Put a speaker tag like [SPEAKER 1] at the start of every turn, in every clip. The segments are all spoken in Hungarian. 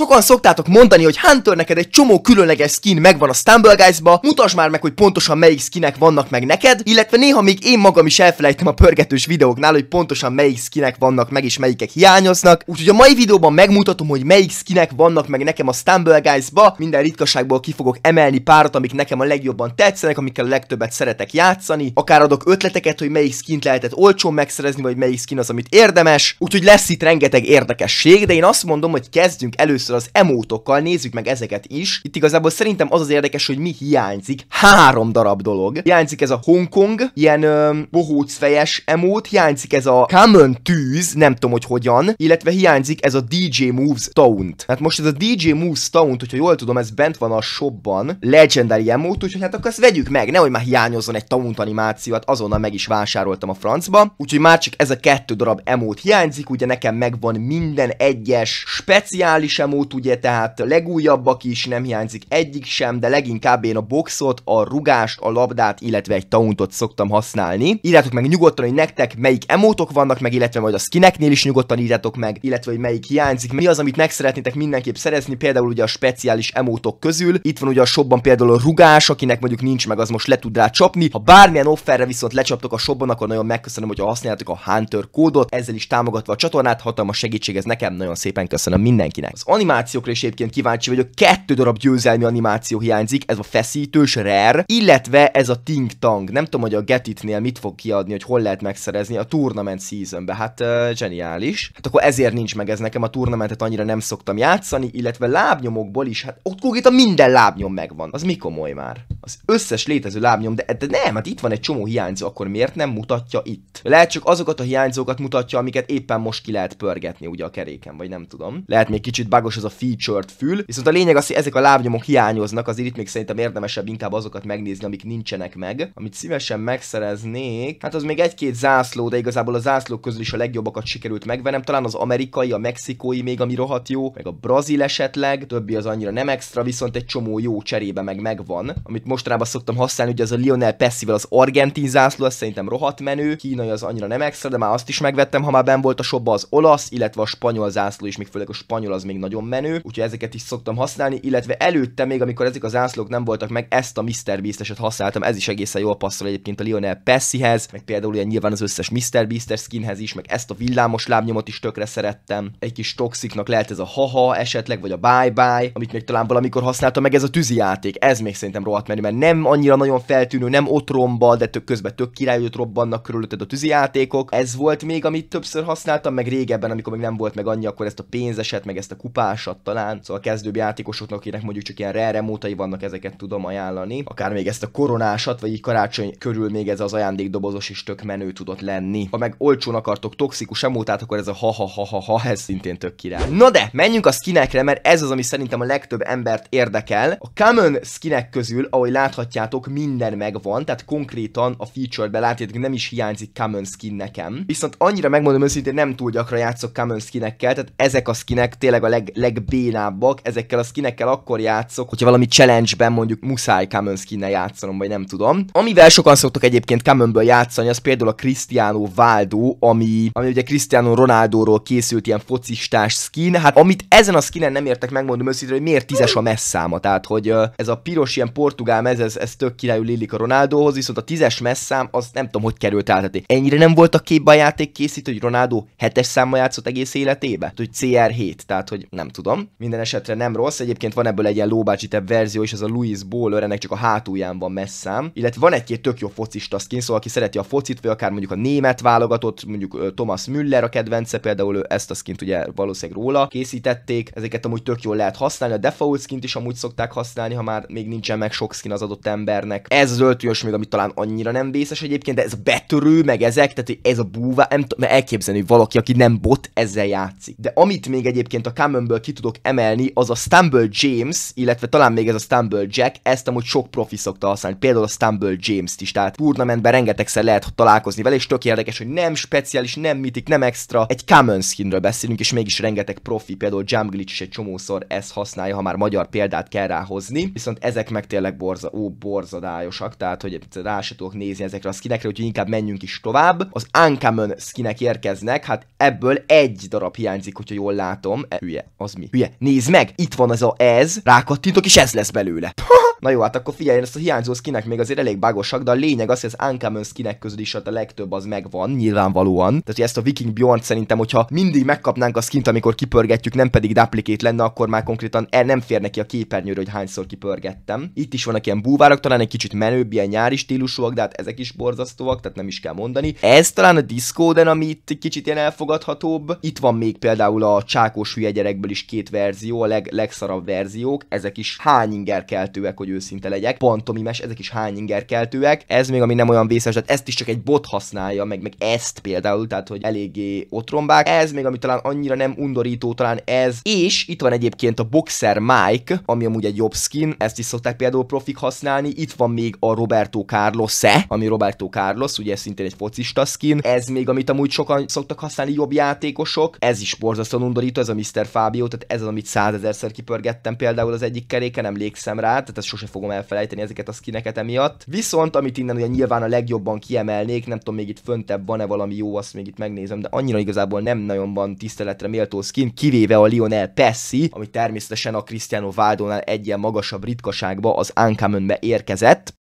[SPEAKER 1] Sokan szoktátok mondani, hogy Hunter neked egy csomó különleges skin megvan a Stumble Guys-ba, mutasd már meg, hogy pontosan melyik skinek vannak meg neked, illetve néha még én magam is elfelejtem a pörgetős videóknál, hogy pontosan melyik skinek vannak meg és melyikek hiányoznak. Úgyhogy a mai videóban megmutatom, hogy melyik skinek vannak meg nekem a Stumble Guys-ba, minden ritkaságból ki fogok emelni párat, amik nekem a legjobban tetszenek, amikkel a legtöbbet szeretek játszani, akár adok ötleteket, hogy melyik skint lehetett olcsón megszerezni, vagy melyik skin az, amit érdemes, úgyhogy lesz itt rengeteg érdekesség, de én azt mondom, hogy kezdjünk először először az emótokkal, nézzük meg ezeket is. Itt igazából szerintem az az érdekes, hogy mi hiányzik. Három darab dolog. Hiányzik ez a Hongkong, ilyen bohócfejes emót, hiányzik ez a Common tűz, nem tudom, hogy hogyan, illetve hiányzik ez a DJ Moves Taunt. Hát most ez a DJ Moves Taunt, hogyha jól tudom, ez bent van a shopban, legendary emót, úgyhogy hát akkor ezt vegyük meg, nehogy már hiányozzon egy Taunt animáció, hát azonnal meg is vásároltam a francba. Úgyhogy már csak ez a kettő darab emót hiányzik, ugye nekem megvan minden egyes speciális emót, demót, ugye, tehát legújabbak is, nem hiányzik egyik sem, de leginkább én a boxot, a rugást, a labdát, illetve egy tauntot szoktam használni. Írjátok meg nyugodtan, hogy nektek melyik emótok vannak meg, illetve majd a skineknél is nyugodtan írjátok meg, illetve hogy melyik hiányzik, mi az, amit meg szeretnétek mindenképp szerezni, például ugye a speciális emótok közül. Itt van ugye a shopban például a rugás, akinek mondjuk nincs meg, az most le tud rá csapni. Ha bármilyen offerre viszont lecsaptok a shopban, akkor nagyon megköszönöm, hogyha használjátok a Hunter kódot, ezzel is támogatva a csatornát, hatalmas segítség ez nekem, nagyon szépen köszönöm mindenkinek. Az animációkra is egyébként kíváncsi vagyok, kettő darab győzelmi animáció hiányzik, ez a feszítős rare, illetve ez a Ting Tang. Nem tudom, hogy a Getitnél mit fog kiadni, hogy hol lehet megszerezni a Tournament Seasonbe. Hát uh, zseniális. Hát akkor ezért nincs meg ez nekem, a turnamentet annyira nem szoktam játszani, illetve lábnyomokból is, hát ott a minden lábnyom megvan. Az mi komoly már? Az összes létező lábnyom, de, de nem, hát itt van egy csomó hiányzó, akkor miért nem mutatja itt? Lehet csak azokat a hiányzókat mutatja, amiket éppen most ki lehet pörgetni ugye a keréken, vagy nem tudom. Lehet még kicsit bugos világos ez a featured fül, viszont a lényeg az, hogy ezek a lábnyomok hiányoznak, azért itt még szerintem érdemesebb inkább azokat megnézni, amik nincsenek meg. Amit szívesen megszereznék, hát az még egy-két zászló, de igazából a zászlók közül is a legjobbakat sikerült megvenem, talán az amerikai, a mexikói még, ami rohadt jó, meg a brazil esetleg, többi az annyira nem extra, viszont egy csomó jó cserébe meg megvan, amit mostanában szoktam használni, ugye az a Lionel Pessivel az argentin zászló, az szerintem rohadt menő, kínai az annyira nem extra, de már azt is megvettem, ha már ben volt a shopba az olasz, illetve a spanyol zászló is, még főleg a spanyol az még nagyon nagyon menő, úgyhogy ezeket is szoktam használni, illetve előtte még, amikor ezek az zászlók nem voltak meg, ezt a Mr. Beast-eset használtam, ez is egészen jól passzol egyébként a Lionel Pessihez, meg például ilyen nyilván az összes Mr. beast skinhez is, meg ezt a villámos lábnyomot is tökre szerettem. Egy kis toxiknak lehet ez a haha esetleg, vagy a bye-bye, amit még talán valamikor használtam, meg ez a tűzi játék, ez még szerintem rohadt menő, mert nem annyira nagyon feltűnő, nem ott romba, de tök, közben tök királyot robbannak körülötted a tűzi játékok. Ez volt még, amit többször használtam, meg régebben, amikor még nem volt meg annyi, akkor ezt a pénzeset, meg ezt a kupát hibásat talán, szóval a kezdőbb játékosoknak, akinek mondjuk csak ilyen rare mótai vannak, ezeket tudom ajánlani. Akár még ezt a koronásat, vagy így karácsony körül még ez az ajándékdobozos is tök menő tudott lenni. Ha meg olcsón akartok toxikus emótát, akkor ez a ha ha ha ha ha, ez szintén tök király. Na de, menjünk a skinekre, mert ez az, ami szerintem a legtöbb embert érdekel. A common skinek közül, ahogy láthatjátok, minden megvan, tehát konkrétan a feature-be látjátok, nem is hiányzik common skin nekem. Viszont annyira megmondom őszintén, nem túl gyakran játszok common skinekkel, tehát ezek a skinek tényleg a leg, legbénábbak, ezekkel a skinekkel akkor játszok, hogyha valami challenge-ben mondjuk muszáj Common skin játszanom, vagy nem tudom. Amivel sokan szoktak egyébként Commonből játszani, az például a Cristiano Valdo, ami, ami ugye Cristiano Ronaldo-ról készült ilyen focistás skin, hát amit ezen a skinen nem értek, megmondom őszintén, hogy miért tízes a messzáma, tehát hogy ez a piros ilyen portugál mez, ez, ez tök királyú Lilik a Ronaldohoz, viszont a tízes messzám, az nem tudom, hogy került Tehát Ennyire nem volt a képbe a játék készítő, hogy Ronaldo hetes számmal játszott egész életébe? Tehát, hogy CR7, tehát hogy nem tudom. Minden esetre nem rossz, egyébként van ebből egy ilyen lóbácsitebb verzió is, ez a Louis Bowler, ennek csak a hátulján van messzám, illetve van egy-két tök jó focista skin, szóval aki szereti a focit, vagy akár mondjuk a német válogatott, mondjuk Thomas Müller a kedvence, például ő ezt a skint ugye valószínűleg róla készítették, ezeket amúgy tök jól lehet használni, a default skint is amúgy szokták használni, ha már még nincsen meg sok skin az adott embernek. Ez az öltönyös még, amit talán annyira nem vészes egyébként, de ez a betörő, meg ezek, tehát ez a búvá, nem tudom elképzelni, hogy valaki, aki nem bot, ezzel játszik. De amit még egyébként a Commonből ebből ki tudok emelni, az a Stumble James, illetve talán még ez a Stumble Jack, ezt amúgy sok profi szokta használni, például a Stumble James-t is, tehát turnamentben rengetegszer lehet találkozni vele, és tök érdekes, hogy nem speciális, nem mitik, nem extra, egy common skinről beszélünk, és mégis rengeteg profi, például Jam Glitch is egy csomószor ezt használja, ha már magyar példát kell ráhozni, viszont ezek meg tényleg borza, ó, borzadályosak, tehát hogy rá se tudok nézni ezekre a skinekre, úgyhogy inkább menjünk is tovább. Az uncommon skinek érkeznek, hát ebből egy darab hiányzik, hogyha jól látom. E, hülye, az az mi? Hülye, nézd meg, itt van ez a ez, rákattintok, és ez lesz belőle. Na jó, hát akkor figyelj, ezt a hiányzó skinek még azért elég bágosak, de a lényeg az, hogy az uncommon skinek közül is a legtöbb az megvan, nyilvánvalóan. Tehát hogy ezt a Viking Bjorn szerintem, hogyha mindig megkapnánk a skint, amikor kipörgetjük, nem pedig duplicate lenne, akkor már konkrétan el nem fér neki a képernyőről, hogy hányszor kipörgettem. Itt is vannak ilyen búvárok, talán egy kicsit menőbb, ilyen nyári stílusúak, de hát ezek is borzasztóak, tehát nem is kell mondani. Ez talán a Discorden, ami itt kicsit ilyen elfogadhatóbb. Itt van még például a csákos hülye gyerekből ebből is két verzió, a leg, legszarabb verziók, ezek is hányingerkeltőek, hogy őszinte legyek, pantomimes, ezek is hányingerkeltőek, ez még ami nem olyan vészes, tehát ezt is csak egy bot használja, meg, meg ezt például, tehát hogy eléggé otrombák, ez még ami talán annyira nem undorító, talán ez, és itt van egyébként a Boxer Mike, ami amúgy egy jobb skin, ezt is szokták például profik használni, itt van még a Roberto carlos -e, ami Roberto Carlos, ugye ez szintén egy focista skin, ez még amit amúgy sokan szoktak használni jobb játékosok, ez is borzasztóan undorító, ez a Mr. Fábio rádió, tehát ez az, amit százezerszer kipörgettem például az egyik keréken, emlékszem rá, tehát ezt sose fogom elfelejteni ezeket a skineket emiatt. Viszont, amit innen ugye nyilván a legjobban kiemelnék, nem tudom, még itt föntebb van-e valami jó, azt még itt megnézem, de annyira igazából nem nagyon van tiszteletre méltó skin, kivéve a Lionel Pessi, ami természetesen a Cristiano egy egyen magasabb ritkaságba az Uncommonbe érkezett.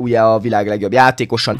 [SPEAKER 1] Ugye a világ legjobb játékosan.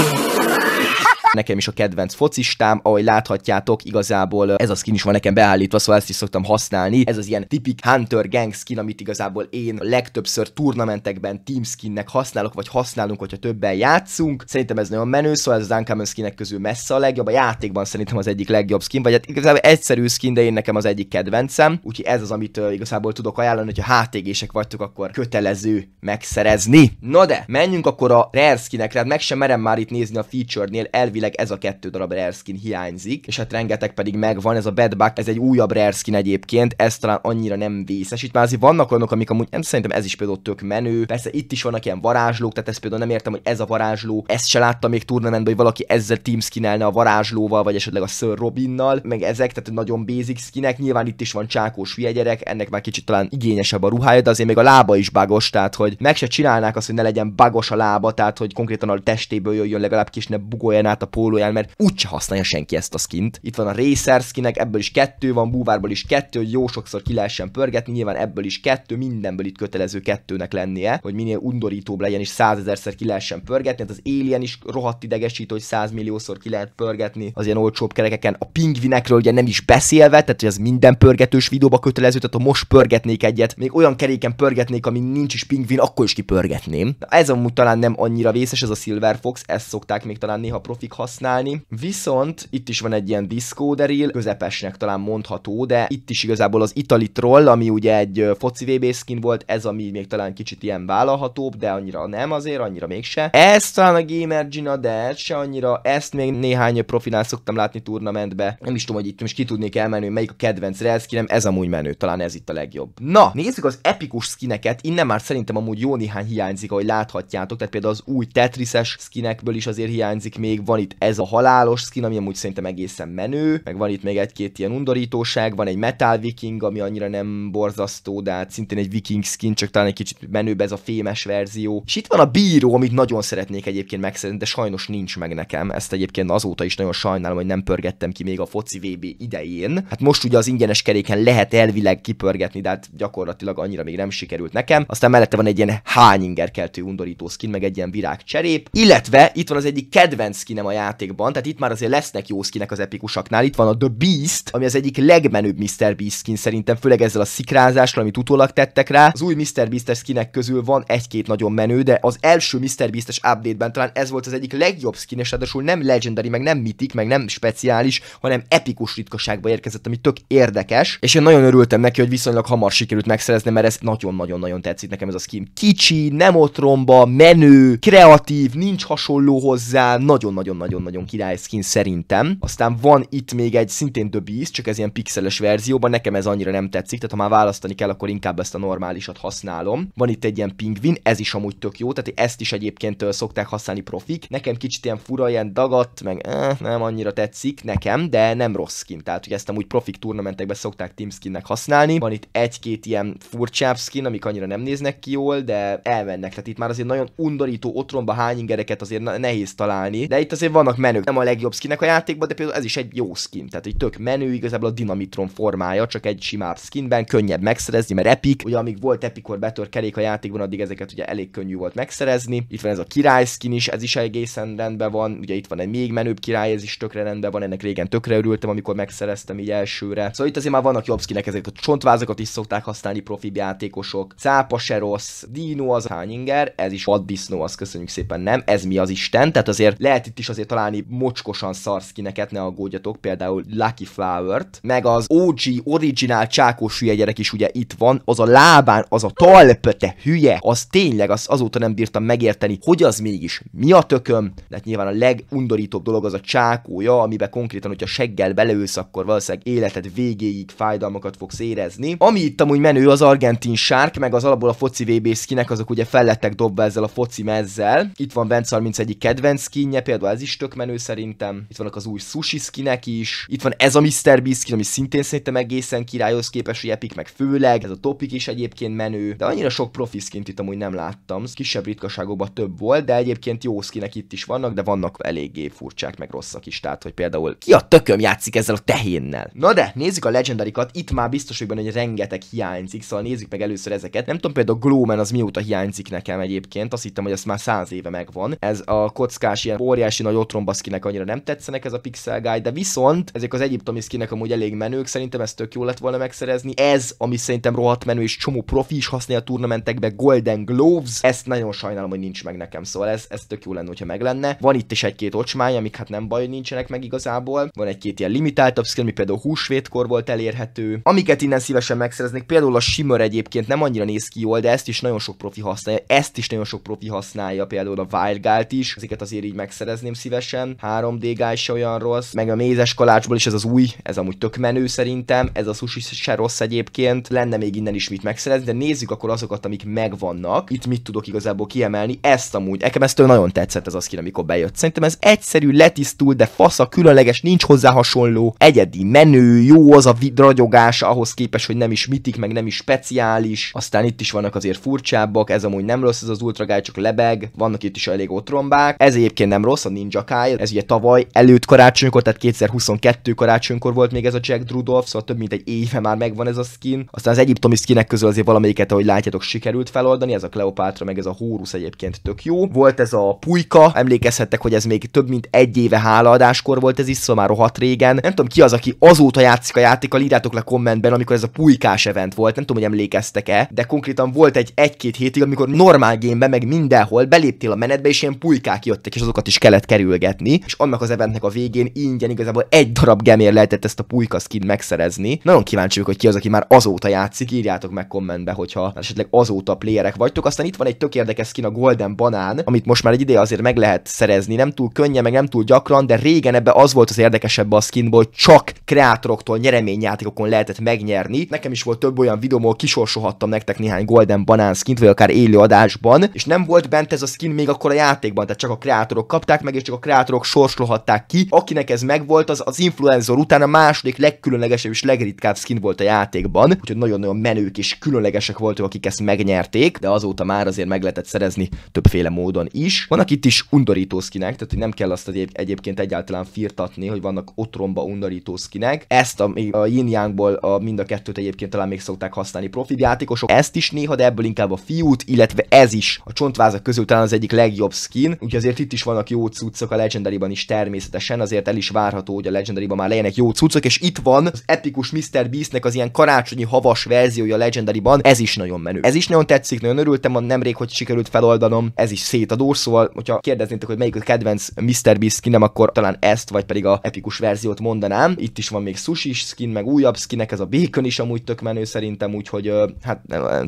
[SPEAKER 1] Nekem is a kedvenc focistám, ahogy láthatjátok, igazából eh, ez a skin is van nekem beállítva, szóval ezt is szoktam használni. Ez az ilyen tipik Hunter Gang skin, amit igazából én legtöbbször turnamentekben team skinnek használok, vagy használunk, hogyha többen játszunk. Szerintem ez nagyon menő, szóval ez az Uncommon skinek közül messze a legjobb. A játékban szerintem az egyik legjobb skin, vagy hát igazából egyszerű skin, de én nekem az egyik kedvencem. Úgyhogy ez az, amit uh, igazából tudok ajánlani, hogyha HTG-sek vagytok, akkor kötelező megszerezni. Na de, menjünk akkor a rare skinekre, hát meg sem merem már itt nézni a feature-nél, elvi elvileg ez a kettő darab rare skin hiányzik, és hát rengeteg pedig megvan, ez a Bad Buck, ez egy újabb rare skin egyébként, ez talán annyira nem vészes. Itt már azért vannak olyanok, amik amúgy nem szerintem ez is például tök menő. Persze itt is vannak ilyen varázslók, tehát ezt például nem értem, hogy ez a varázsló, ezt se láttam még turnamentben, hogy valaki ezzel team skinelne a varázslóval, vagy esetleg a Sir Robinnal, meg ezek, tehát nagyon basic skinek. Nyilván itt is van csákós gyerek, ennek már kicsit talán igényesebb a ruhája, de azért még a lába is bagos, tehát hogy meg se csinálnák azt, hogy ne legyen bagos a lába, tehát hogy konkrétan a testéből jöjjön legalább kis ne bugoljon át a pólóján, mert úgyse használja senki ezt a skint. Itt van a Racer skinek, ebből is kettő van, búvárból is kettő, hogy jó sokszor ki lehessen pörgetni, nyilván ebből is kettő, mindenből itt kötelező kettőnek lennie, hogy minél undorítóbb legyen, és százezerszer ki lehessen pörgetni. Hát az Alien is rohadt idegesítő, hogy százmilliószor ki lehet pörgetni az ilyen olcsóbb kerekeken. A pingvinekről ugye nem is beszélve, tehát hogy az minden pörgetős videóba kötelező, tehát ha most pörgetnék egyet, még olyan keréken pörgetnék, ami nincs is pingvin, akkor is kipörgetném. Na, ez amúgy talán nem annyira vészes, ez a Silver Fox, ezt szokták még talán néha profik használni. Viszont itt is van egy ilyen diszkóderil, közepesnek talán mondható, de itt is igazából az Itali Troll, ami ugye egy foci VB skin volt, ez ami még talán kicsit ilyen vállalhatóbb, de annyira nem azért, annyira mégse. Ez talán a Gamer Gina, de ez se annyira, ezt még néhány profinál szoktam látni turnamentbe. Nem is tudom, hogy itt most ki tudnék elmenni, hogy melyik a kedvenc reskinem, ez amúgy menő, talán ez itt a legjobb. Na, nézzük az epikus skineket, innen már szerintem amúgy jó néhány hiányzik, ahogy láthatjátok, tehát például az új Tetrises skinekből is azért hiányzik még, van itt itt ez a halálos skin, ami amúgy szerintem egészen menő, meg van itt még egy-két ilyen undorítóság, van egy metal viking, ami annyira nem borzasztó, de hát szintén egy viking skin, csak talán egy kicsit menőbb ez a fémes verzió. És itt van a bíró, amit nagyon szeretnék egyébként megszerezni, de sajnos nincs meg nekem. Ezt egyébként azóta is nagyon sajnálom, hogy nem pörgettem ki még a foci VB idején. Hát most ugye az ingyenes keréken lehet elvileg kipörgetni, de hát gyakorlatilag annyira még nem sikerült nekem. Aztán mellette van egy ilyen hányinger keltő undorító skin, meg egy ilyen virág cserép. Illetve itt van az egyik kedvenc skinem a játékban, tehát itt már azért lesznek jó skinek az epikusaknál. Itt van a The Beast, ami az egyik legmenőbb Mr. Beast skin szerintem, főleg ezzel a szikrázással, amit utólag tettek rá. Az új Mr. beast skinek közül van egy-két nagyon menő, de az első Mr. Beast-es update-ben talán ez volt az egyik legjobb skin, és ráadásul nem legendary, meg nem mitik, meg nem speciális, hanem epikus ritkaságba érkezett, ami tök érdekes. És én nagyon örültem neki, hogy viszonylag hamar sikerült megszerezni, mert ez nagyon-nagyon-nagyon tetszik nekem ez a skin. Kicsi, nem otromba, menő, kreatív, nincs hasonló hozzá, nagyon-nagyon-nagyon nagyon-nagyon király skin szerintem. Aztán van itt még egy szintén The Beast, csak ez ilyen pixeles verzióban, nekem ez annyira nem tetszik, tehát ha már választani kell, akkor inkább ezt a normálisat használom. Van itt egy ilyen pingvin, ez is amúgy tök jó, tehát ezt is egyébként szokták használni profik. Nekem kicsit ilyen fura, ilyen dagadt, meg eh, nem annyira tetszik nekem, de nem rossz skin, tehát hogy ezt amúgy profik turnamentekben szokták team skinnek használni. Van itt egy-két ilyen furcsább skin, amik annyira nem néznek ki jól, de elmennek, tehát itt már azért nagyon undorító otromba hány azért nehéz találni, de itt azért vannak menők, nem a legjobb skinek a játékban, de például ez is egy jó skin, tehát egy tök menő, igazából a dinamitron formája, csak egy simább skinben, könnyebb megszerezni, mert epic, ugye amíg volt epikor betör kerék a játékban, addig ezeket ugye elég könnyű volt megszerezni. Itt van ez a király skin is, ez is egészen rendben van, ugye itt van egy még menőbb király, ez is tökre rendben van, ennek régen tökre örültem, amikor megszereztem így elsőre. Szóval itt azért már vannak jobb skinek, ezek a csontvázakat is szokták használni profi játékosok. Cápa se rossz, Dino az hányinger, ez is vaddisznó, azt köszönjük szépen nem, ez mi az Isten, tehát azért lehet itt is az azért találni mocskosan szarszkineket, ne aggódjatok, például Lucky Flower-t, meg az OG originál csákos hülye gyerek is ugye itt van, az a lábán, az a talpöte hülye, az tényleg, az azóta nem bírtam megérteni, hogy az mégis mi a tököm, de hát nyilván a legundorítóbb dolog az a csákója, amiben konkrétan, hogyha seggel beleülsz, akkor valószínűleg életed végéig fájdalmakat fogsz érezni. Ami itt amúgy menő, az argentin sárk, meg az alapból a foci VB skinek, azok ugye fellettek dobva ezzel a foci mezzel. Itt van Bence 31 kedvenc skinje, például ez is is tök menő szerintem. Itt vannak az új sushi skinek is. Itt van ez a Mr. Beast skin, ami szintén szerintem egészen királyhoz képes, hogy Epic meg főleg. Ez a topik is egyébként menő. De annyira sok profi skint itt amúgy nem láttam. Ez kisebb ritkaságokban több volt, de egyébként jó skinek itt is vannak, de vannak eléggé furcsák, meg rosszak is. Tehát, hogy például ki a tököm játszik ezzel a tehénnel? Na de, nézzük a legendarikat. Itt már biztos, hogy benne, hogy rengeteg hiányzik, szóval nézzük meg először ezeket. Nem tudom például Glowman az mióta hiányzik nekem egyébként. Azt hittem, hogy ez már száz éve megvan. Ez a kockás ilyen óriási nagy Otron skinek annyira nem tetszenek ez a pixel guide, de viszont ezek az egyiptomi skinek amúgy elég menők, szerintem ez tök jó lett volna megszerezni. Ez, ami szerintem rohadt menő és csomó profi is használja a turnamentekbe, Golden Gloves, ezt nagyon sajnálom, hogy nincs meg nekem, szóval ez, ez tök jó lenne, hogyha meg lenne. Van itt is egy-két ocsmány, amik hát nem baj, hogy nincsenek meg igazából. Van egy-két ilyen limitáltabb skin, ami például húsvétkor volt elérhető. Amiket innen szívesen megszereznék, például a Shimmer egyébként nem annyira néz ki jól, de ezt is nagyon sok profi használja, ezt is nagyon sok profi használja, például a Wildgalt is, ezeket azért így megszerezném szívesen szívesen, 3D se olyan rossz, meg a mézes kalácsból is ez az új, ez amúgy tök menő szerintem, ez a sushi se rossz egyébként, lenne még innen is mit megszerezni, de nézzük akkor azokat, amik megvannak. Itt mit tudok igazából kiemelni, ezt amúgy, nekem ezt nagyon tetszett ez az skin, amikor bejött. Szerintem ez egyszerű, letisztul, de fasz a különleges, nincs hozzá hasonló, egyedi, menő, jó az a ragyogás ahhoz képest, hogy nem is mitik, meg nem is speciális. Aztán itt is vannak azért furcsábbak, ez amúgy nem rossz, ez az ultragáj csak lebeg, vannak itt is elég otrombák. Ez egyébként nem rossz, a ninja Jackai, ez ugye tavaly előtt karácsonykor, tehát 2022 karácsonykor volt még ez a Jack Drudolf, szóval több mint egy éve már megvan ez a skin. Aztán az egyiptomi skinek közül azért valamelyiket, ahogy látjátok, sikerült feloldani, ez a Kleopátra, meg ez a Hórusz egyébként tök jó. Volt ez a Pulyka, emlékezhettek, hogy ez még több mint egy éve hálaadáskor volt ez is, szóval már rohadt régen. Nem tudom ki az, aki azóta játszik a játékkal, írjátok le kommentben, amikor ez a pulykás event volt, nem tudom, hogy emlékeztek-e, de konkrétan volt egy egy-két hétig, amikor normál gameben meg mindenhol beléptél a menetbe, és ilyen pulykák jöttek, és azokat is kellett kerülni kerülgetni, és annak az eventnek a végén ingyen igazából egy darab gemér lehetett ezt a pulyka skin megszerezni. Nagyon kíváncsi vagyok, hogy ki az, aki már azóta játszik, írjátok meg kommentbe, hogyha esetleg azóta playerek vagytok. Aztán itt van egy tök érdekes skin a Golden Banán, amit most már egy ideje azért meg lehet szerezni, nem túl könnyen, meg nem túl gyakran, de régen ebbe az volt az érdekesebb a skinból, hogy csak kreátoroktól nyereményjátékokon lehetett megnyerni. Nekem is volt több olyan videó, ahol kisorsolhattam nektek néhány Golden Banán skint, vagy akár élő adásban, és nem volt bent ez a skin még akkor a játékban, tehát csak a kreátorok kapták meg, és csak a a kreátorok sorslohatták ki. Akinek ez megvolt, az az influencer után a második legkülönlegesebb és legritkább skin volt a játékban, úgyhogy nagyon-nagyon menők és különlegesek voltak, akik ezt megnyerték, de azóta már azért meg lehetett szerezni többféle módon is. Vannak itt is undorító skinek, tehát hogy nem kell azt egyéb, egyébként egyáltalán firtatni, hogy vannak otromba undorító skinek. Ezt a, a yin a, mind a kettőt egyébként talán még szokták használni profi játékosok. Ezt is néha, de ebből inkább a fiút, illetve ez is a csontvázak közül talán az egyik legjobb skin, úgyhogy azért itt is vannak jó cuccok, cuccok a Legendary-ban is természetesen, azért el is várható, hogy a Legendary-ban már legyenek jó cuccok, és itt van az epikus Mr. Beastnek az ilyen karácsonyi havas verziója a Legendary-ban, ez is nagyon menő. Ez is nagyon tetszik, nagyon örültem, a nemrég, hogy sikerült feloldanom, ez is szétadó, szóval, hogyha kérdeznétek, hogy melyik a kedvenc Mr. Beast skinem, akkor talán ezt, vagy pedig a epikus verziót mondanám. Itt is van még sushi skin, meg újabb skinek, ez a békön is amúgy tök menő szerintem, úgyhogy hát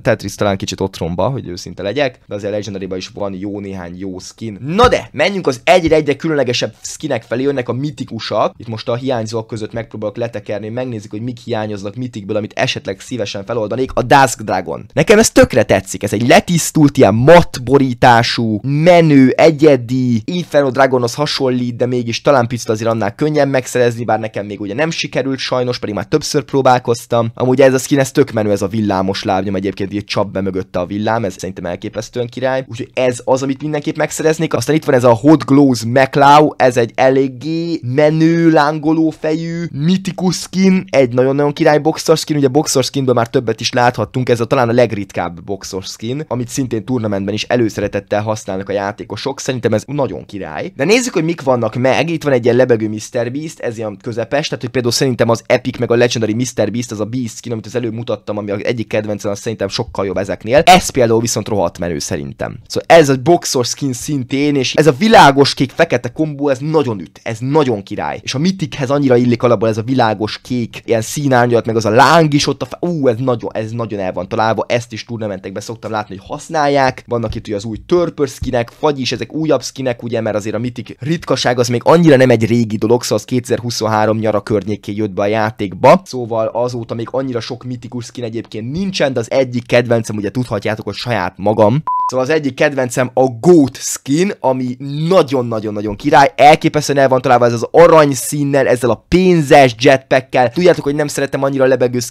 [SPEAKER 1] Tetris talán kicsit otromba, hogy őszinte legyek, de azért a legendary is van jó néhány jó skin. Na de, menjünk az egyre egy egyre különlegesebb skinek felé jönnek a mitikusak, itt most a hiányzók között megpróbálok letekerni, megnézik hogy mik hiányoznak mitikből, amit esetleg szívesen feloldanék, a Dusk Dragon. Nekem ez tökre tetszik, ez egy letisztult, ilyen mat borítású, menő, egyedi, Inferno Dragonhoz hasonlít, de mégis talán picit azért annál könnyen megszerezni, bár nekem még ugye nem sikerült sajnos, pedig már többször próbálkoztam. Amúgy ez a skin, ez tök menő, ez a villámos lábnyom, egyébként így csap be mögötte a villám, ez szerintem elképesztően király. Úgyhogy ez az, amit mindenképp megszereznék. Aztán itt van ez a Hot Glows McLeod, ez egy eléggé menő, lángoló fejű, mitikus skin, egy nagyon-nagyon király boxer skin, ugye boxer skinből már többet is láthattunk, ez a talán a legritkább boxer skin, amit szintén turnamentben is előszeretettel használnak a játékosok, szerintem ez nagyon király. De nézzük, hogy mik vannak meg, itt van egy ilyen lebegő Mr. Beast, ez ilyen közepes, tehát hogy például szerintem az Epic meg a Legendary Mr. Beast, az a Beast skin, amit az előbb mutattam, ami az egyik kedvencem, az szerintem sokkal jobb ezeknél. Ez például viszont rohadt menő szerintem. Szóval ez a boxer skin szintén, és ez a világos kék fekete kombó ez nagyon üt, ez nagyon király. És a mitikhez annyira illik alapból ez a világos kék, ilyen színárnyalat, meg az a láng is ott a fe... Ú, ez nagyon, ez nagyon el van találva, ezt is turnamentekben szoktam látni, hogy használják. Vannak itt ugye az új törpörszkinek, fagy is, ezek újabb skinek, ugye, mert azért a mitik ritkaság az még annyira nem egy régi dolog, szóval az 2023 nyara környékén jött be a játékba. Szóval azóta még annyira sok mitikus skin egyébként nincsen, de az egyik kedvencem, ugye tudhatjátok, hogy saját magam. Szóval az egyik kedvencem a Goat skin, ami nagyon-nagyon nagyon-nagyon király. Elképesztően el van találva ez az arany színnel, ezzel a pénzes jetpackkel. Tudjátok, hogy nem szeretem annyira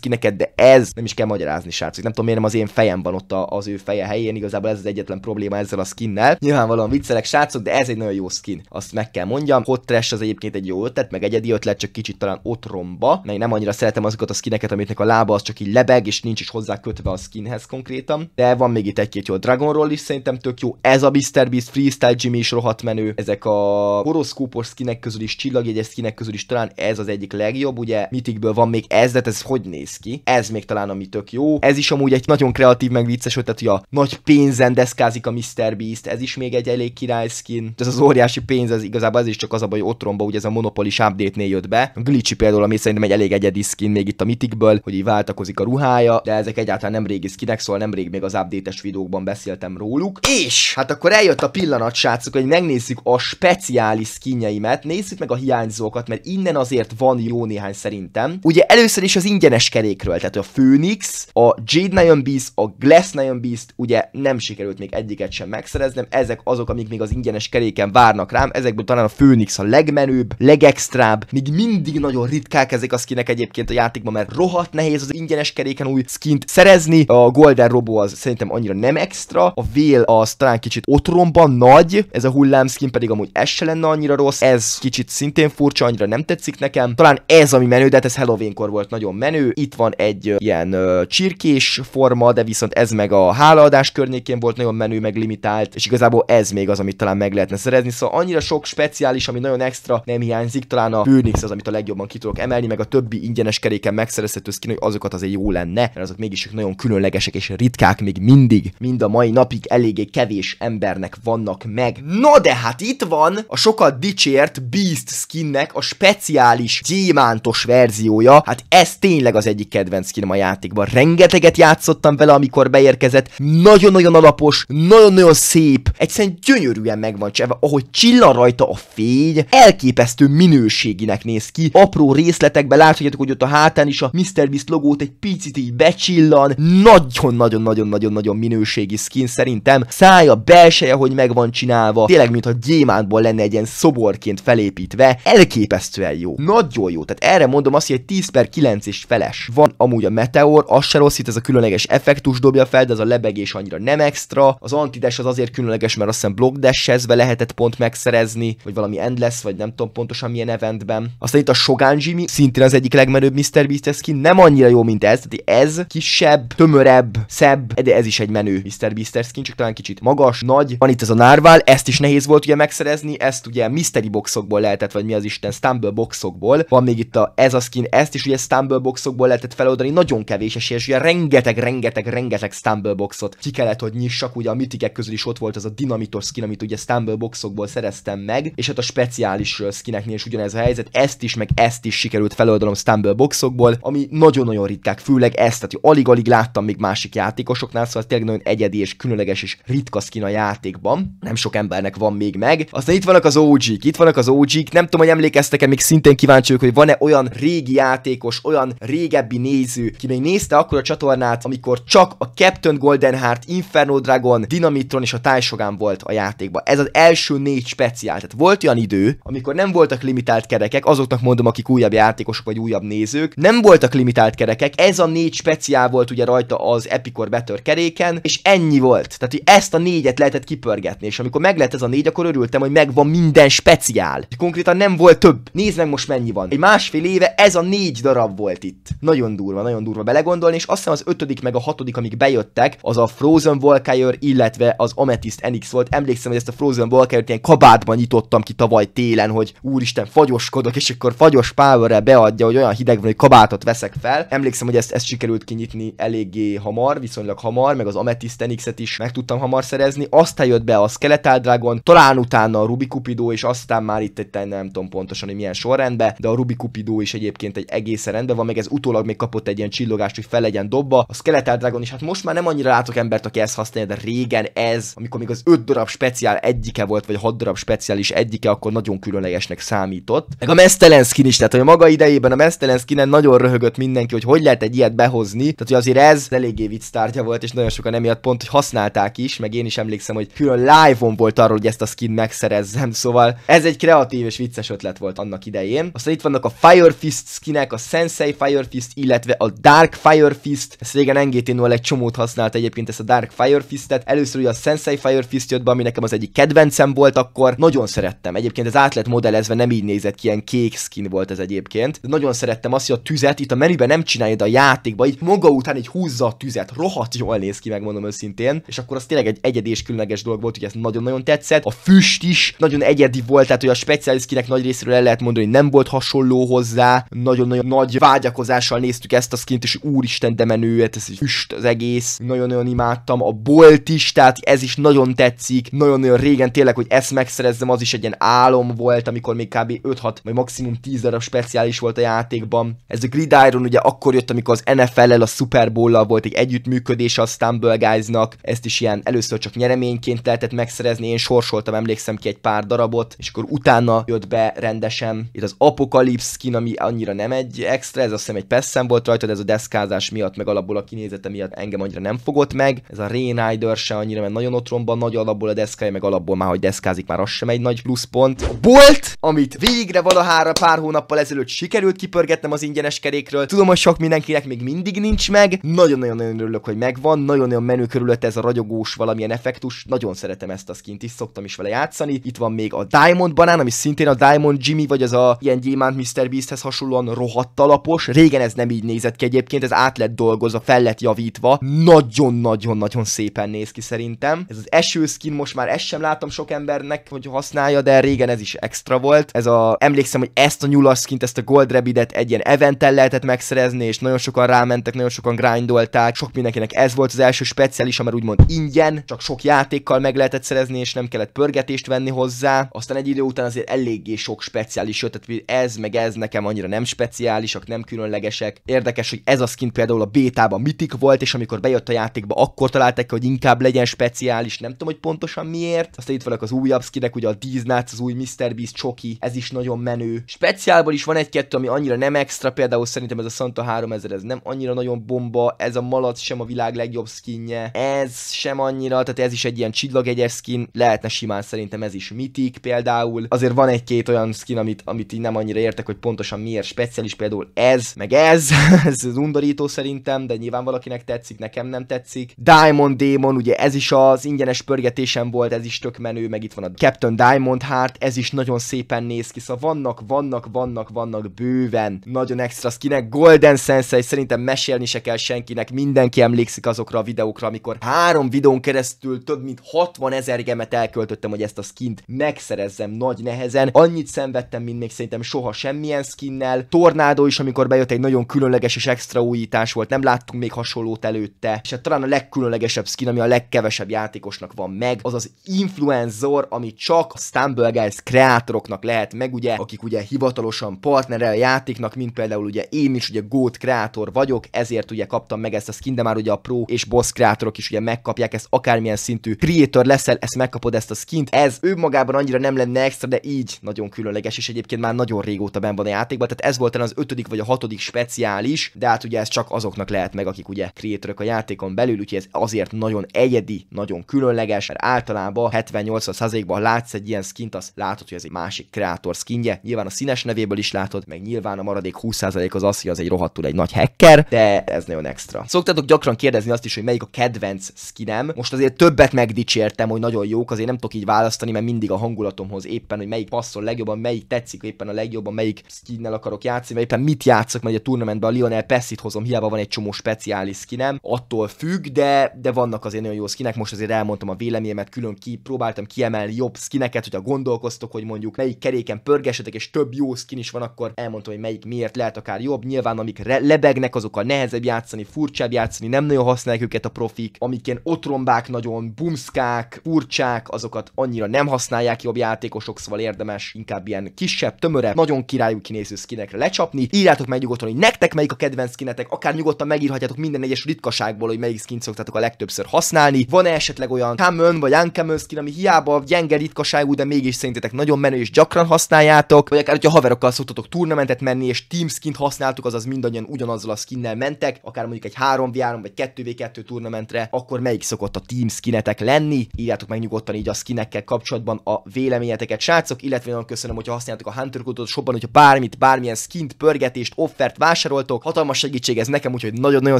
[SPEAKER 1] neked, de ez nem is kell magyarázni, srácok. Nem tudom, miért nem az én fejem van ott az ő feje helyén. Igazából ez az egyetlen probléma ezzel a skinnel. Nyilvánvalóan viccelek, srácok, de ez egy nagyon jó skin. Azt meg kell mondjam. Hot Trash az egyébként egy jó ötlet, meg egyedi ötlet, csak kicsit talán otromba. romba. én nem annyira szeretem azokat a skineket, amiknek a lába az csak így lebeg, és nincs is hozzá kötve a skinhez konkrétan. De van még itt egy-két jó Roll is szerintem tök jó. Ez a Mr. Beast Freestyle Jimmy is rohadt menő. Ezek a horoszkópos skinek közül is, csillagjegyes skinek közül is talán ez az egyik legjobb, ugye mitikből van még ez, de hát ez hogy néz ki? Ez még talán ami tök jó. Ez is amúgy egy nagyon kreatív, meg vicces ötlet, hogy a nagy pénzen deszkázik a Mr. Beast, ez is még egy elég király skin. Ez az óriási pénz, ez igazából ez is csak az a baj, hogy otromba, ugye ez a Monopoly update jött be. A Glitchy például, ami szerintem egy elég egyedi skin még itt a mitikből, hogy így váltakozik a ruhája, de ezek egyáltalán nem régi skinek, szóval rég még az update videókban beszéltem róluk. És hát akkor eljött a pillanat, srácok, hogy megnézzük a speciális skinjeimet, nézzük meg a hiányzókat, mert innen azért van jó néhány szerintem. Ugye először is az ingyenes kerékről, tehát a Phoenix, a Jade Nion Beast, a Glass Nion Beast, ugye nem sikerült még egyiket sem megszereznem, ezek azok, amik még az ingyenes keréken várnak rám, ezekből talán a Phoenix a legmenőbb, legextrább, még mindig nagyon ritkák ezek a skinek egyébként a játékban, mert rohadt nehéz az ingyenes keréken új skint szerezni, a Golden Robo az szerintem annyira nem extra, a Vél az talán kicsit otromban nagy, ez a hullám skin pedig amúgy hogy ez se lenne annyira rossz, ez kicsit szintén furcsa, annyira nem tetszik nekem. Talán ez, ami menő, de hát ez Halloweenkor volt nagyon menő. Itt van egy ilyen uh, csirkés forma, de viszont ez meg a hálaadás környékén volt nagyon menő, meg limitált, és igazából ez még az, amit talán meg lehetne szerezni. Szóval annyira sok speciális, ami nagyon extra nem hiányzik, talán a Phoenix az, amit a legjobban ki tudok emelni, meg a többi ingyenes keréken megszerezhető skin, hogy azokat azért jó lenne, mert azok mégis nagyon különlegesek és ritkák még mindig, mind a mai napig eléggé kevés embernek vannak meg. Na de hát itt van van a sokat dicsért Beast skinnek a speciális gyémántos verziója. Hát ez tényleg az egyik kedvenc skinem a játékban. Rengeteget játszottam vele, amikor beérkezett. Nagyon-nagyon alapos, nagyon-nagyon szép. Egyszerűen gyönyörűen megvan cseve, ahogy csillan rajta a fény, elképesztő minőséginek néz ki. Apró részletekben láthatjátok, hogy ott a hátán is a Mr. Beast logót egy picit így becsillan. Nagyon-nagyon-nagyon-nagyon-nagyon minőségi skin szerintem. Szája, belseje, hogy megvan csinálva. Tényleg, mintha gyémánt igazából lenne egy ilyen szoborként felépítve, elképesztően jó. Nagyon jó. Tehát erre mondom azt, hogy egy 10 per 9 is feles. Van amúgy a Meteor, az se rossz, itt ez a különleges effektus dobja fel, de az a lebegés annyira nem extra. Az antides az azért különleges, mert azt hiszem blockdashezve lehetett pont megszerezni, vagy valami endless, vagy nem tudom pontosan milyen eventben. Aztán itt a Shogun Jimmy, szintén az egyik legmenőbb Mr. Beast skin, nem annyira jó, mint ez, tehát ez kisebb, tömörebb, szebb, de ez is egy menő Mr. Beast skin, csak talán kicsit magas, nagy. Van itt ez a Narval, ezt is nehéz volt ugye megszerezni, szerezni, ezt ugye mystery boxokból lehetett, vagy mi az Isten, stumble boxokból. Van még itt a ez a skin, ezt is ugye stumble boxokból lehetett feloldani, nagyon kevés esélyes, ugye rengeteg, rengeteg, rengeteg stumble boxot ki kellett, hogy nyissak, ugye a mitikek közül is ott volt az a dinamitos skin, amit ugye stumble boxokból szereztem meg, és hát a speciális skineknél is ugyanez a helyzet, ezt is, meg ezt is sikerült feloldanom stumble boxokból, ami nagyon-nagyon ritkák, főleg ezt, tehát alig-alig láttam még másik játékosoknál, szóval tényleg nagyon egyedi és különleges és ritka skin a játékban, nem sok embernek van még meg. A aztán itt vannak az OG-k, itt vannak az OG-k, nem tudom, hogy emlékeztek-e, még szintén kíváncsi vagyok, hogy van-e olyan régi játékos, olyan régebbi néző, ki még nézte akkor a csatornát, amikor csak a Captain Golden Heart, Inferno Dragon, Dynamitron és a Tájsogán volt a játékban. Ez az első négy speciál. Tehát volt olyan idő, amikor nem voltak limitált kerekek, azoknak mondom, akik újabb játékosok vagy újabb nézők, nem voltak limitált kerekek, ez a négy speciál volt ugye rajta az Epicor Better keréken, és ennyi volt. Tehát, hogy ezt a négyet lehetett kipörgetni, és amikor meg lett ez a négy, akkor örültem, hogy hogy megvan minden speciál. Konkrétan nem volt több. Nézd meg most mennyi van. Egy másfél éve ez a négy darab volt itt. Nagyon durva, nagyon durva belegondolni, és azt hiszem az ötödik meg a hatodik, amik bejöttek, az a Frozen Volkire, illetve az Amethyst Enix volt. Emlékszem, hogy ezt a Frozen Volkire-t ilyen kabátban nyitottam ki tavaly télen, hogy úristen, fagyoskodok, és akkor fagyos power beadja, hogy olyan hideg van, hogy kabátot veszek fel. Emlékszem, hogy ezt, ezt sikerült kinyitni eléggé hamar, viszonylag hamar, meg az Amethyst Enix-et is meg tudtam hamar szerezni. Aztán jött be a Skeletal Dragon, talán utána a Rubi Cupido, és aztán már itt egy nem tudom pontosan, hogy milyen sorrendbe de a Rubi Cupido is egyébként egy egészen rendben van, meg ez utólag még kapott egy ilyen csillogást, hogy fel legyen dobba. A Skeletal Dragon is, hát most már nem annyira látok embert, aki ezt használja, de régen ez, amikor még az 5 darab speciál egyike volt, vagy 6 darab speciális egyike, akkor nagyon különlegesnek számított. Meg a Mestelen skin is, tehát hogy a maga idejében a Mestelen skinen nagyon röhögött mindenki, hogy hogy lehet egy ilyet behozni, tehát hogy azért ez eléggé vicc tárgya volt, és nagyon sokan emiatt pont, hogy használták is, meg én is emlékszem, hogy külön live-on volt arról, hogy ezt a skin megszerettem, szerezzem, szóval ez egy kreatív és vicces ötlet volt annak idején. Aztán itt vannak a Fire Fist skinek, a Sensei Fire Fist, illetve a Dark Fire Fist. Ezt régen ngt egy csomót használt egyébként ezt a Dark Fire Fistet. Először ugye a Sensei Fire Fist jött be, ami nekem az egyik kedvencem volt akkor. Nagyon szerettem. Egyébként az átlet modellezve, nem így nézett ki, ilyen kék skin volt ez egyébként. De nagyon szerettem azt, hogy a tüzet itt a menüben nem csinálja, a játékba, így maga után így húzza a tüzet. Rohadt jól néz ki, megmondom őszintén. És akkor az tényleg egy egyedés különleges dolog volt, hogy ez nagyon-nagyon tetszett. A füst is is nagyon egyedi volt, tehát hogy a speciális kinek nagy részéről el lehet mondani, hogy nem volt hasonló hozzá, nagyon-nagyon nagy vágyakozással néztük ezt a skint, és úristen, de menő, hát ez egy füst az egész, nagyon-nagyon imádtam, a bolt is, tehát ez is nagyon tetszik, nagyon-nagyon régen tényleg, hogy ezt megszerezzem, az is egy ilyen álom volt, amikor még kb. 5-6 vagy maximum 10 darab speciális volt a játékban. Ez a Gridiron ugye akkor jött, amikor az NFL-el, a Super Bowl-lal volt egy együttműködés a Stumble Guys-nak, ezt is ilyen először csak nyereményként lehetett megszerezni, én sorsoltam, emlékszem ki egy pár darabot, és akkor utána jött be rendesen. Itt az Apocalypse skin, ami annyira nem egy extra, ez azt hiszem egy pesszem volt rajta, de ez a deszkázás miatt, meg alapból a kinézete miatt engem annyira nem fogott meg. Ez a Rain se annyira, mert nagyon otromban nagy alapból a deszkája, meg alapból már, hogy deszkázik, már az sem egy nagy pluszpont. A bolt, amit végre valahára pár hónappal ezelőtt sikerült kipörgetnem az ingyenes kerékről. Tudom, hogy sok mindenkinek még mindig nincs meg. Nagyon-nagyon örülök, hogy megvan. Nagyon-nagyon menő körülött ez a ragyogós valamilyen effektus. Nagyon szeretem ezt a skint is, szoktam is vele játszani itt van még a Diamond Banán, ami szintén a Diamond Jimmy, vagy az a ilyen gyémánt Mr. Beasthez hasonlóan rohadt alapos. Régen ez nem így nézett ki egyébként, ez át lett dolgozva, fel lett javítva. Nagyon-nagyon-nagyon szépen néz ki szerintem. Ez az eső skin, most már ezt sem látom sok embernek, hogy használja, de régen ez is extra volt. Ez a, emlékszem, hogy ezt a nyulas skint, ezt a Gold Rabbit-et egy ilyen eventen lehetett megszerezni, és nagyon sokan rámentek, nagyon sokan grindolták. Sok mindenkinek ez volt az első speciális, mert úgymond ingyen, csak sok játékkal meg lehetett szerezni, és nem kellett pörgetést venni menni hozzá, aztán egy idő után azért eléggé sok speciális jött, tehát ez meg ez nekem annyira nem speciálisak, nem különlegesek. Érdekes, hogy ez a skin például a bétában mitik volt, és amikor bejött a játékba, akkor találták, hogy inkább legyen speciális, nem tudom, hogy pontosan miért. Aztán itt vannak az újabb skinek, ugye a Disney az új Mr. Beast Choki, ez is nagyon menő. Speciálból is van egy-kettő, ami annyira nem extra, például szerintem ez a Santa 3000, ez nem annyira nagyon bomba, ez a malac sem a világ legjobb skinje, ez sem annyira, tehát ez is egy ilyen csillagegyes skin, lehetne simán szerintem ez ez is mitik például. Azért van egy-két olyan skin, amit, amit így nem annyira értek, hogy pontosan miért speciális, például ez, meg ez, ez az undorító szerintem, de nyilván valakinek tetszik, nekem nem tetszik. Diamond Demon, ugye ez is az ingyenes pörgetésem volt, ez is tök menő, meg itt van a Captain Diamond Heart, ez is nagyon szépen néz ki, szóval vannak, vannak, vannak, vannak bőven nagyon extra skinek. Golden Sensei szerintem mesélni se kell senkinek, mindenki emlékszik azokra a videókra, amikor három videón keresztül több mint 60 ezer gemet elköltöttem, hogy ezt a skin skint megszerezzem nagy nehezen. Annyit szenvedtem, mint még szerintem soha semmilyen skinnel. Tornádó is, amikor bejött egy nagyon különleges és extra újítás volt, nem láttunk még hasonlót előtte. És hát talán a legkülönlegesebb skin, ami a legkevesebb játékosnak van meg, az az influenzor, ami csak a Stumble Guys kreátoroknak lehet meg, ugye, akik ugye hivatalosan partnere a játéknak, mint például ugye én is ugye Goat kreátor vagyok, ezért ugye kaptam meg ezt a skin, de már ugye a pro és boss kreátorok is ugye megkapják ezt, akármilyen szintű creator leszel, ezt megkapod ezt a skint, ez ő magában annyira nem lenne extra, de így nagyon különleges, és egyébként már nagyon régóta ben van a játékban, tehát ez volt az ötödik vagy a hatodik speciális, de hát ugye ez csak azoknak lehet meg, akik ugye creatorok a játékon belül, úgyhogy ez azért nagyon egyedi, nagyon különleges, mert általában 78 80 ban látsz egy ilyen skint, azt látod, hogy ez egy másik kreator skinje. Nyilván a színes nevéből is látod, meg nyilván a maradék 20% az az, hogy az egy rohadtul egy nagy hacker, de ez nagyon extra. Szoktatok gyakran kérdezni azt is, hogy melyik a kedvenc skinem. Most azért többet megdicsértem, hogy nagyon jók, azért nem tudok így választani, mert mindig a hangulatomhoz éppen, hogy melyik passzol legjobban, melyik tetszik éppen a legjobban, melyik skinnel akarok játszani, vagy éppen mit játszok, mert a turnamentben a Lionel Pessit hozom, hiába van egy csomó speciális skinem, attól függ, de, de vannak azért nagyon jó skinek, most azért elmondtam a véleményemet, külön ki próbáltam kiemelni jobb skineket, hogyha gondolkoztok, hogy mondjuk melyik keréken pörgesetek, és több jó skin is van, akkor elmondtam, hogy melyik miért lehet akár jobb. Nyilván, amik re- lebegnek, a nehezebb játszani, furcsább játszani, nem nagyon használják őket a profik, amik ilyen otrombák nagyon, bumszkák, furcsák, azokat annyira nem használják jobb játékosok, szóval érdemes inkább ilyen kisebb, tömörebb, nagyon királyú kinéző skinekre lecsapni. Írjátok meg nyugodtan, hogy nektek melyik a kedvenc skinetek, akár nyugodtan megírhatjátok minden egyes ritkaságból, hogy melyik skin szoktatok a legtöbbször használni. Van -e esetleg olyan Camön vagy Uncommon skin, ami hiába gyenge ritkaságú, de mégis szerintetek nagyon menő és gyakran használjátok, vagy akár, hogyha haverokkal szoktatok turnamentet menni, és team skin használtuk, azaz mindannyian ugyanazzal a skinnel mentek, akár mondjuk egy 3 v vagy 2 v 2 turnamentre, akkor melyik szokott a team skinetek lenni? Írjátok meg nyugodtan így a skinekkel kapcsolatban kapcsolatban a véleményeteket, srácok, illetve nagyon köszönöm, hogy használjátok a Hunter kódot sokban, hogyha bármit, bármilyen skint, pörgetést, offert vásároltok. Hatalmas segítség ez nekem, úgyhogy nagyon-nagyon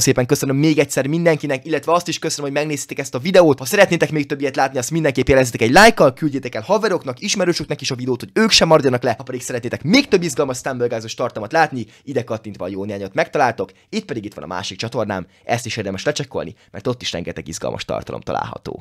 [SPEAKER 1] szépen köszönöm még egyszer mindenkinek, illetve azt is köszönöm, hogy megnéztétek ezt a videót. Ha szeretnétek még több ilyet látni, azt mindenképp jelezzétek egy lájkkal, küldjétek el haveroknak, ismerősöknek is a videót, hogy ők sem maradjanak le. Ha pedig szeretnétek még több izgalmas Stumblegázos tartalmat látni, ide kattintva a jó néhányat megtaláltok, itt pedig itt van a másik csatornám, ezt is érdemes lecsekkolni, mert ott is rengeteg izgalmas tartalom található.